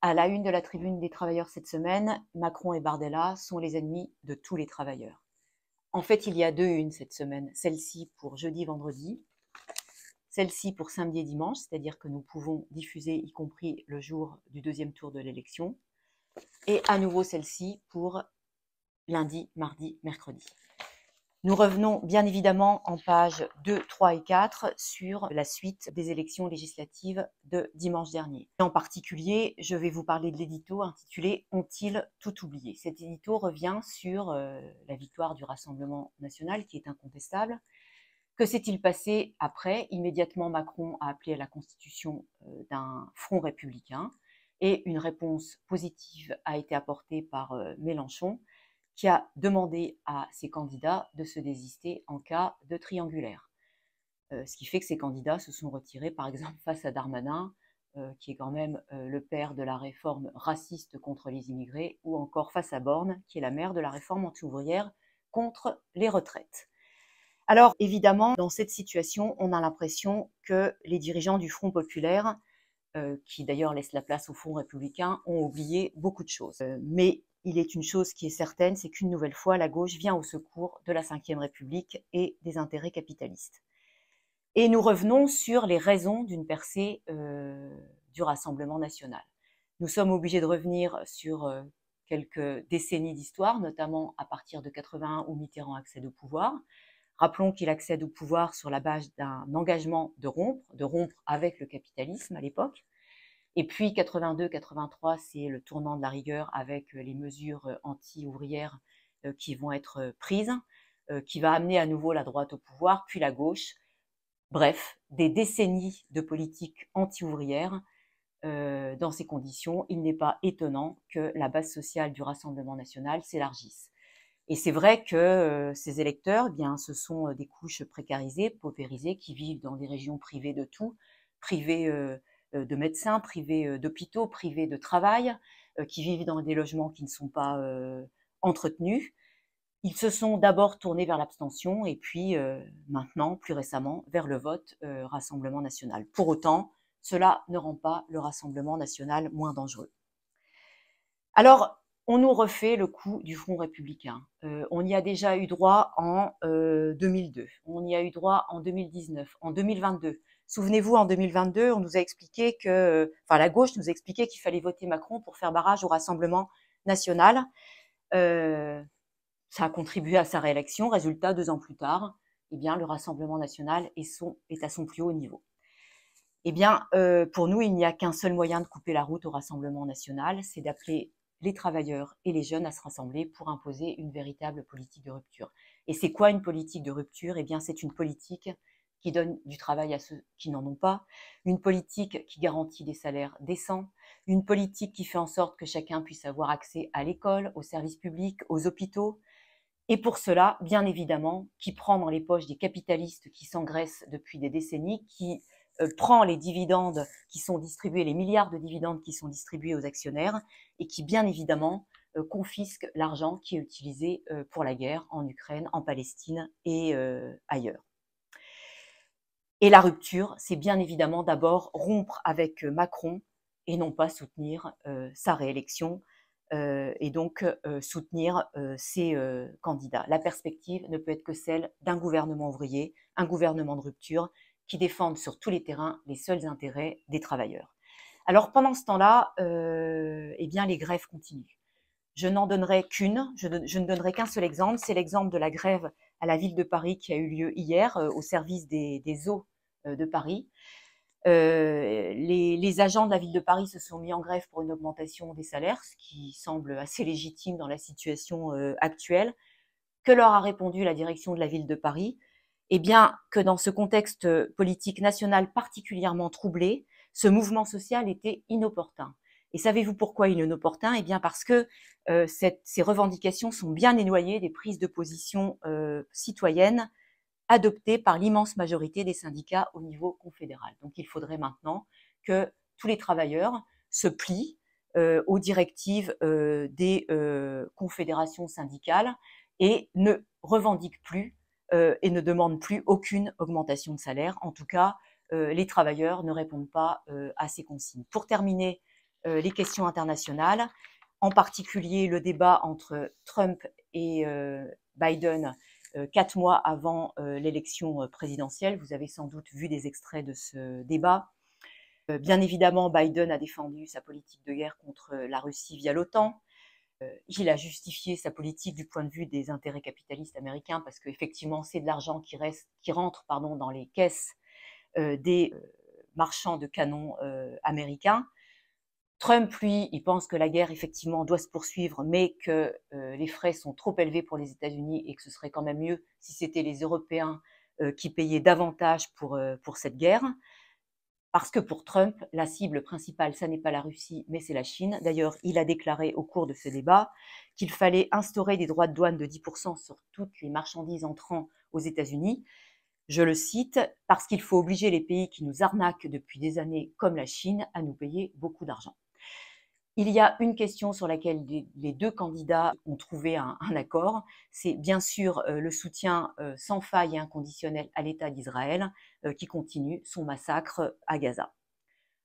À la une de la tribune des travailleurs cette semaine, Macron et Bardella sont les ennemis de tous les travailleurs. En fait, il y a deux unes cette semaine, celle-ci pour jeudi, vendredi, celle-ci pour samedi et dimanche, c'est-à-dire que nous pouvons diffuser y compris le jour du deuxième tour de l'élection, et à nouveau celle-ci pour lundi, mardi, mercredi. Nous revenons bien évidemment en pages 2, 3 et 4 sur la suite des élections législatives de dimanche dernier. En particulier, je vais vous parler de l'édito intitulé Ont-ils tout oublié Cet édito revient sur euh, la victoire du Rassemblement national qui est incontestable. Que s'est-il passé après Immédiatement, Macron a appelé à la constitution euh, d'un front républicain et une réponse positive a été apportée par euh, Mélenchon qui a demandé à ses candidats de se désister en cas de triangulaire. Euh, ce qui fait que ces candidats se sont retirés, par exemple, face à Darmanin, euh, qui est quand même euh, le père de la réforme raciste contre les immigrés, ou encore face à Borne, qui est la mère de la réforme anti-ouvrière contre les retraites. Alors évidemment, dans cette situation, on a l'impression que les dirigeants du Front populaire, qui d'ailleurs laissent la place au Front républicain, ont oublié beaucoup de choses. mais il est une chose qui est certaine, c'est qu'une nouvelle fois, la gauche vient au secours de la Ve République et des intérêts capitalistes. Et nous revenons sur les raisons d'une percée euh, du Rassemblement national. Nous sommes obligés de revenir sur euh, quelques décennies d'histoire, notamment à partir de 81 où Mitterrand accède au pouvoir. Rappelons qu'il accède au pouvoir sur la base d'un engagement de rompre, de rompre avec le capitalisme à l'époque. Et puis 82-83, c'est le tournant de la rigueur avec euh, les mesures euh, anti-ouvrières euh, qui vont être prises, qui va amener à nouveau la droite au pouvoir, puis la gauche. Bref, des décennies de politique anti-ouvrière. dans ces conditions, il n'est pas étonnant que la base sociale du Rassemblement national s'élargisse. Et c'est vrai que ces électeurs, eh bien, ce sont des couches précarisées, paupérisées, qui vivent dans des régions privées de tout, privées euh, de médecins, privés euh, d'hôpitaux, privés de travail, euh, qui vivent dans des logements qui ne sont pas entretenus. Ils se sont d'abord tournés vers l'abstention et puis maintenant, plus récemment, vers le vote Rassemblement national. Pour autant, cela ne rend pas le Rassemblement national moins dangereux. Alors, on nous refait le coup du Front républicain. Euh, on y a déjà eu droit en 2002, euh, on y a eu droit en 2019, en 2022. Souvenez-vous, en 2022, on nous a expliqué que, enfin, la gauche nous a expliqué qu'il fallait voter Macron pour faire barrage au Rassemblement national. Euh, ça a contribué à sa réélection. Résultat, deux ans plus tard, eh bien, le Rassemblement national est, est à son plus haut niveau. Eh bien, pour nous, il n'y a qu'un seul moyen de couper la route au Rassemblement national, c'est d'appeler les travailleurs et les jeunes à se rassembler pour imposer une véritable politique de rupture. Et c'est quoi une politique de rupture Eh bien, c'est une politique qui donne du travail à ceux qui n'en ont pas, une politique qui garantit des salaires décents, une politique qui fait en sorte que chacun puisse avoir accès à l'école, aux services publics, aux hôpitaux, et pour cela, bien évidemment, qui prend dans les poches des capitalistes qui s'engraissent depuis des décennies, qui euh, prend les dividendes qui sont distribués, les milliards de dividendes qui sont distribués aux actionnaires et qui, bien évidemment, euh, confisque l'argent qui est utilisé euh, pour la guerre en Ukraine, en Palestine et ailleurs. Et la rupture, c'est bien évidemment d'abord rompre avec Macron et non pas soutenir sa réélection et donc soutenir ses candidats. La perspective ne peut être que celle d'un gouvernement ouvrier, un gouvernement de rupture qui défendent sur tous les terrains les seuls intérêts des travailleurs. Alors pendant ce temps-là, euh, eh bien, les grèves continuent. Je n'en donnerai qu'une, je, ne donnerai qu'un seul exemple, c'est l'exemple de la grève à la ville de Paris qui a eu lieu hier euh, au service des, eaux euh, de Paris. les, agents de la ville de Paris se sont mis en grève pour une augmentation des salaires, ce qui semble assez légitime dans la situation actuelle. Que leur a répondu la direction de la ville de Paris eh bien, que dans ce contexte euh, politique national particulièrement troublé, ce mouvement social était inopportun. Et savez-vous pourquoi il est inopportun Eh bien, parce que euh, ces revendications sont bien énoyées des prises de position euh, citoyennes adoptées par l'immense majorité des syndicats au niveau confédéral. Donc, il faudrait maintenant que tous les travailleurs se plient aux directives des confédérations syndicales et ne revendiquent plus euh, et ne demandent plus aucune augmentation de salaire. En tout cas, euh, les travailleurs ne répondent pas euh, à ces consignes. Pour terminer, les questions internationales, en particulier le débat entre Trump et Biden quatre mois avant l'élection présidentielle. Vous avez sans doute vu des extraits de ce débat. Bien évidemment, Biden a défendu sa politique de guerre contre la Russie via l'OTAN. Il a justifié sa politique du point de vue des intérêts capitalistes américains parce qu'effectivement, c'est de l'argent qui, rentre dans les caisses euh, des euh, marchands de canons euh, américains. Trump, lui, il pense que la guerre, effectivement, doit se poursuivre, mais que les frais sont trop élevés pour les États-Unis et que ce serait quand même mieux si c'était les Européens qui payaient davantage pour cette guerre. Parce que pour Trump, la cible principale, ça n'est pas la Russie, mais c'est la Chine. D'ailleurs, il a déclaré au cours de ce débat qu'il fallait instaurer des droits de douane de 10% sur toutes les marchandises entrant aux États-Unis. Je le cite, parce qu'il faut obliger les pays qui nous arnaquent depuis des années, comme la Chine, à nous payer beaucoup d'argent. Il y a une question sur laquelle les deux candidats ont trouvé un, accord, c'est bien sûr euh, le soutien euh, sans faille et inconditionnel à l'État d'Israël euh, qui continue son massacre à Gaza.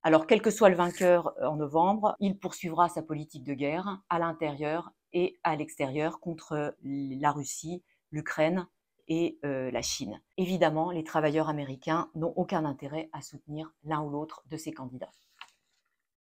Alors quel que soit le vainqueur en novembre, il poursuivra sa politique de guerre à l'intérieur et à l'extérieur contre la Russie, l'Ukraine et la Chine. Évidemment, les travailleurs américains n'ont aucun intérêt à soutenir l'un ou l'autre de ces candidats.